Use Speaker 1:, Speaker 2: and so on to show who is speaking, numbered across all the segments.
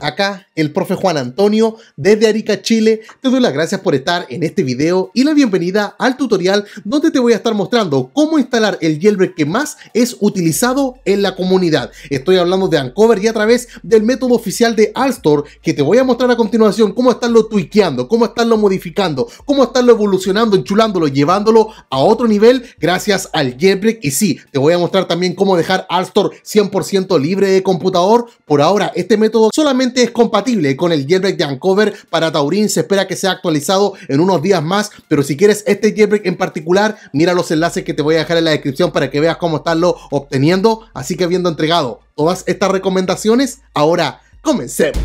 Speaker 1: Acá el profe Juan Antonio desde Arica, Chile. Te doy las gracias por estar en este video y la bienvenida al tutorial donde te voy a estar mostrando cómo instalar el jailbreak que más es utilizado en la comunidad. Estoy hablando de Ancover y a través del método oficial de alstor que te voy a mostrar a continuación cómo estarlo tweakeando, cómo estarlo modificando, cómo estarlo evolucionando, enchulándolo, llevándolo a otro nivel gracias al jailbreak. Y sí, te voy a mostrar también cómo dejar AltStore 100% libre de computador. Por ahora, este método solamente es compatible con el jailbreak de Uncover para Taurin. Se espera que sea actualizado en unos días más, pero si quieres este jailbreak en particular, mira los enlaces que te voy a dejar en la descripción para que veas cómo estarlo obteniendo. Así que habiendo entregado todas estas recomendaciones, ahora comencemos.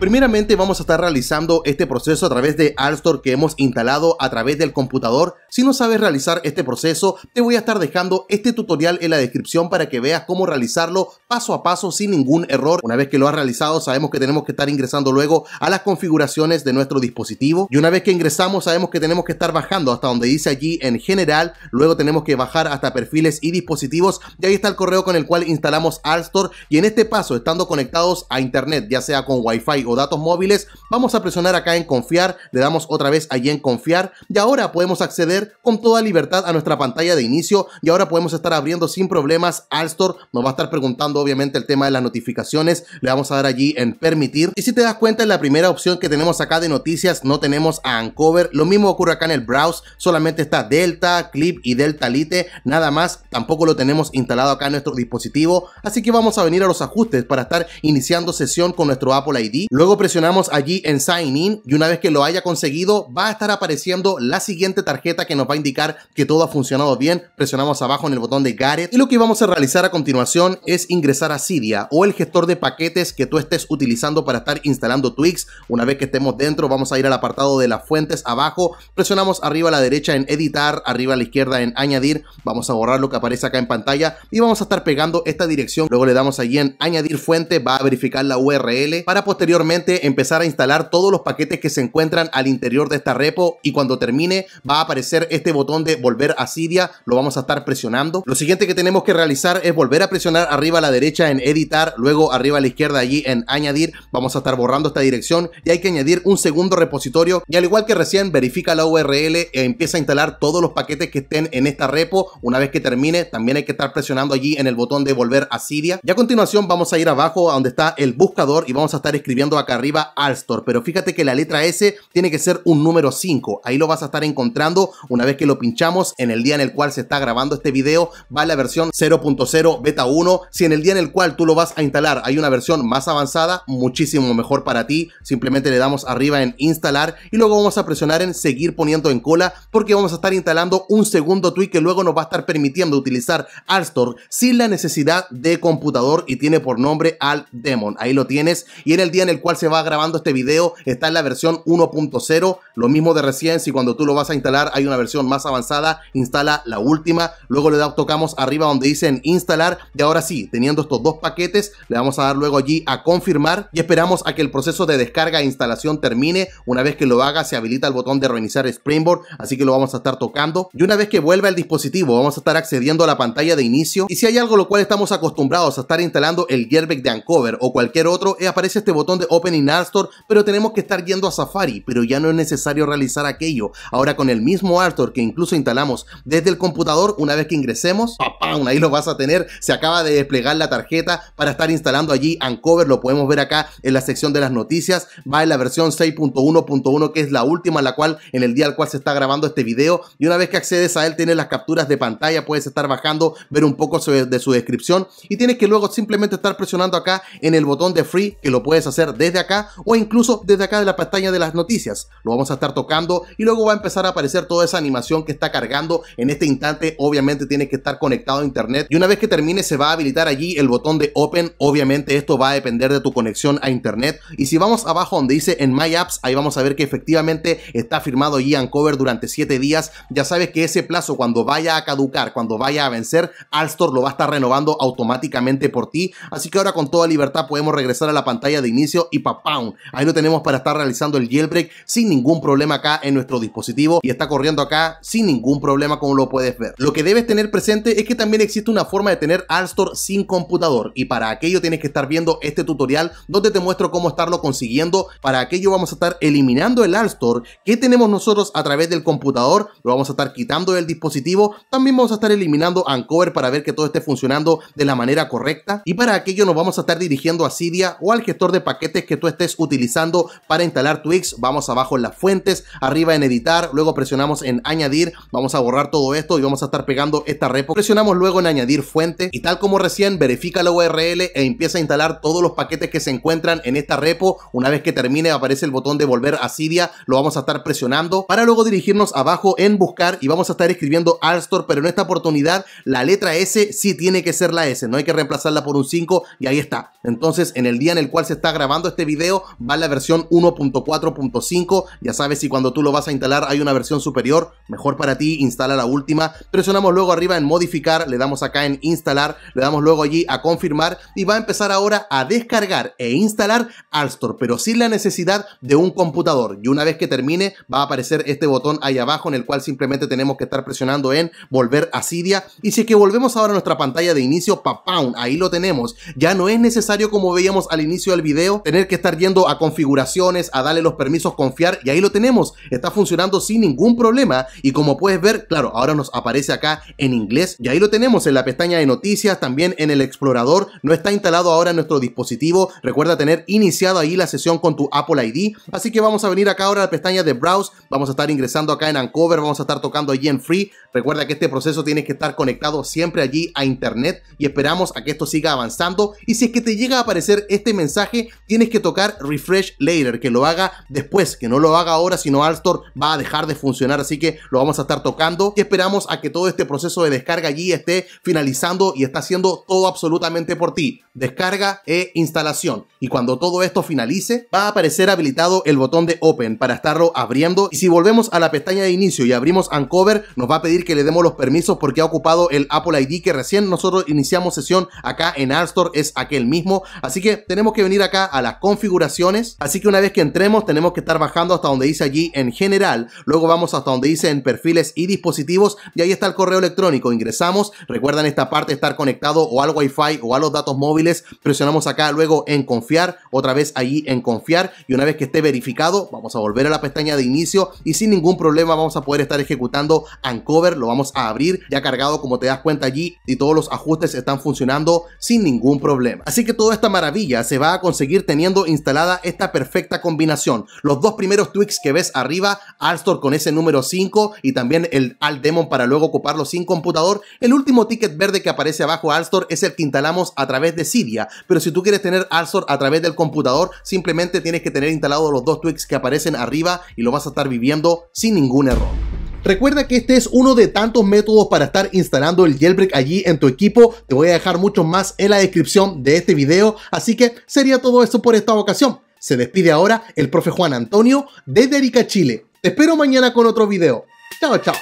Speaker 1: Primeramente vamos a estar realizando este proceso a través de Store que hemos instalado a través del computador. Si no sabes realizar este proceso, te voy a estar dejando este tutorial en la descripción para que veas cómo realizarlo paso a paso sin ningún error. Una vez que lo has realizado, sabemos que tenemos que estar ingresando luego a las configuraciones de nuestro dispositivo. Y una vez que ingresamos, sabemos que tenemos que estar bajando hasta donde dice allí en general. Luego tenemos que bajar hasta perfiles y dispositivos. Y ahí está el correo con el cual instalamos Store. Y en este paso, estando conectados a internet, ya sea con Wi-Fi datos móviles, vamos a presionar acá en confiar, le damos otra vez allí en confiar y ahora podemos acceder con toda libertad a nuestra pantalla de inicio y ahora podemos estar abriendo sin problemas al store nos va a estar preguntando obviamente el tema de las notificaciones, le vamos a dar allí en permitir y si te das cuenta en la primera opción que tenemos acá de noticias no tenemos a Uncover, lo mismo ocurre acá en el browse, solamente está Delta, Clip y Delta Lite, nada más, tampoco lo tenemos instalado acá en nuestro dispositivo, así que vamos a venir a los ajustes para estar iniciando sesión con nuestro Apple ID. Luego presionamos allí en Sign In y una vez que lo haya conseguido va a estar apareciendo la siguiente tarjeta que nos va a indicar que todo ha funcionado bien. Presionamos abajo en el botón de Garrett y lo que vamos a realizar a continuación es ingresar a Cydia o el gestor de paquetes que tú estés utilizando para estar instalando Twix. Una vez que estemos dentro vamos a ir al apartado de las fuentes abajo, presionamos arriba a la derecha en editar, arriba a la izquierda en añadir, vamos a borrar lo que aparece acá en pantalla y vamos a estar pegando esta dirección. Luego le damos allí en añadir fuente, va a verificar la URL para posteriormente empezar a instalar todos los paquetes que se encuentran al interior de esta repo y cuando termine va a aparecer este botón de volver a siria lo vamos a estar presionando. Lo siguiente que tenemos que realizar es volver a presionar arriba a la derecha en editar, luego arriba a la izquierda allí en añadir, vamos a estar borrando esta dirección y hay que añadir un segundo repositorio y al igual que recién verifica la URL e empieza a instalar todos los paquetes que estén en esta repo. Una vez que termine también hay que estar presionando allí en el botón de volver a siria Y a continuación vamos a ir abajo a donde está el buscador y vamos a estar escribiendo acá arriba Alstor, pero fíjate que la letra S tiene que ser un número 5. Ahí lo vas a estar encontrando una vez que lo pinchamos en el día en el cual se está grabando este video, va la versión 0.0 beta 1. Si en el día en el cual tú lo vas a instalar hay una versión más avanzada, muchísimo mejor para ti. Simplemente le damos arriba en instalar y luego vamos a presionar en seguir poniendo en cola porque vamos a estar instalando un segundo tweak que luego nos va a estar permitiendo utilizar Alstor sin la necesidad de computador y tiene por nombre al Demon. Ahí lo tienes y en el día en el cual cual se va grabando este video está en la versión 1.0, lo mismo de recién, si cuando tú lo vas a instalar hay una versión más avanzada, instala la última, luego le tocamos arriba donde dicen instalar y ahora sí, teniendo estos dos paquetes, le vamos a dar luego allí a confirmar y esperamos a que el proceso de descarga e instalación termine, una vez que lo haga se habilita el botón de reiniciar Springboard, así que lo vamos a estar tocando y una vez que vuelva el dispositivo vamos a estar accediendo a la pantalla de inicio y si hay algo lo cual estamos acostumbrados a estar instalando el Gearbag de Uncover o cualquier otro, eh, aparece este botón de opening art Store, pero tenemos que estar yendo a Safari, pero ya no es necesario realizar aquello. Ahora con el mismo Store que incluso instalamos desde el computador, una vez que ingresemos, ahí lo vas a tener. Se acaba de desplegar la tarjeta para estar instalando allí Ancover. lo podemos ver acá en la sección de las noticias. Va en la versión 6.1.1, que es la última, la cual en el día al cual se está grabando este video. Y una vez que accedes a él, tienes las capturas de pantalla, puedes estar bajando, ver un poco de su descripción y tienes que luego simplemente estar presionando acá en el botón de free, que lo puedes hacer desde acá o incluso desde acá de la pestaña de las noticias. Lo vamos a estar tocando y luego va a empezar a aparecer toda esa animación que está cargando en este instante. Obviamente tiene que estar conectado a internet y una vez que termine se va a habilitar allí el botón de Open. Obviamente esto va a depender de tu conexión a internet y si vamos abajo donde dice en My Apps, ahí vamos a ver que efectivamente está firmado allí Cover durante 7 días. Ya sabes que ese plazo cuando vaya a caducar, cuando vaya a vencer, Alstor lo va a estar renovando automáticamente por ti. Así que ahora con toda libertad podemos regresar a la pantalla de inicio y Papound. Ahí lo tenemos para estar realizando el jailbreak sin ningún problema acá en nuestro dispositivo y está corriendo acá sin ningún problema como lo puedes ver. Lo que debes tener presente es que también existe una forma de tener store sin computador y para aquello tienes que estar viendo este tutorial donde te muestro cómo estarlo consiguiendo. Para aquello vamos a estar eliminando el Store. que tenemos nosotros a través del computador, lo vamos a estar quitando del dispositivo, también vamos a estar eliminando Ancover para ver que todo esté funcionando de la manera correcta y para aquello nos vamos a estar dirigiendo a Cydia o al gestor de paquetes que tú estés utilizando para instalar Twix. Vamos abajo en las fuentes, arriba en editar, luego presionamos en añadir, vamos a borrar todo esto y vamos a estar pegando esta repo. Presionamos luego en añadir fuente y tal como recién verifica la URL e empieza a instalar todos los paquetes que se encuentran en esta repo. Una vez que termine aparece el botón de volver a sidia lo vamos a estar presionando para luego dirigirnos abajo en buscar y vamos a estar escribiendo Alstore, pero en esta oportunidad la letra S sí tiene que ser la S, no hay que reemplazarla por un 5 y ahí está. Entonces en el día en el cual se está grabando este video va la versión 1.4.5. Ya sabes si cuando tú lo vas a instalar hay una versión superior, mejor para ti, instala la última. Presionamos luego arriba en modificar, le damos acá en instalar, le damos luego allí a confirmar y va a empezar ahora a descargar e instalar Alstor, pero sin la necesidad de un computador. Y una vez que termine va a aparecer este botón ahí abajo en el cual simplemente tenemos que estar presionando en volver a Cydia. Y si es que volvemos ahora a nuestra pantalla de inicio, papá ahí lo tenemos. Ya no es necesario como veíamos al inicio del video tener que estar yendo a configuraciones, a darle los permisos, confiar y ahí lo tenemos. Está funcionando sin ningún problema y como puedes ver, claro, ahora nos aparece acá en inglés y ahí lo tenemos en la pestaña de noticias, también en el explorador. No está instalado ahora nuestro dispositivo. Recuerda tener iniciado ahí la sesión con tu Apple ID. Así que vamos a venir acá ahora a la pestaña de Browse. Vamos a estar ingresando acá en Uncover, vamos a estar tocando allí en Free. Recuerda que este proceso tiene que estar conectado siempre allí a Internet y esperamos a que esto siga avanzando. Y si es que te llega a aparecer este mensaje, tienes que tocar refresh later, que lo haga después, que no lo haga ahora, sino Alstor va a dejar de funcionar, así que lo vamos a estar tocando y esperamos a que todo este proceso de descarga allí esté finalizando y está haciendo todo absolutamente por ti, descarga e instalación. Y cuando todo esto finalice, va a aparecer habilitado el botón de Open para estarlo abriendo y si volvemos a la pestaña de inicio y abrimos Uncover, nos va a pedir que le demos los permisos porque ha ocupado el Apple ID que recién nosotros iniciamos sesión acá en Store. es aquel mismo, así que tenemos que venir acá a la configuraciones. Así que una vez que entremos tenemos que estar bajando hasta donde dice allí en general. Luego vamos hasta donde dice en perfiles y dispositivos y ahí está el correo electrónico. Ingresamos, recuerda en esta parte estar conectado o al wifi o a los datos móviles. Presionamos acá luego en confiar, otra vez allí en confiar y una vez que esté verificado vamos a volver a la pestaña de inicio y sin ningún problema vamos a poder estar ejecutando Uncover. Lo vamos a abrir ya cargado como te das cuenta allí y todos los ajustes están funcionando sin ningún problema. Así que toda esta maravilla se va a conseguir teniendo instalada esta perfecta combinación. Los dos primeros tweaks que ves arriba, Alstor con ese número 5 y también el demon para luego ocuparlo sin computador. El último ticket verde que aparece abajo Alstor es el que instalamos a través de siria pero si tú quieres tener Alstor a través del computador, simplemente tienes que tener instalados los dos tweaks que aparecen arriba y lo vas a estar viviendo sin ningún error. Recuerda que este es uno de tantos métodos para estar instalando el jailbreak allí en tu equipo. Te voy a dejar muchos más en la descripción de este video. Así que sería todo esto por esta ocasión. Se despide ahora el profe Juan Antonio de Derica Chile. Te espero mañana con otro video. Chao, chao.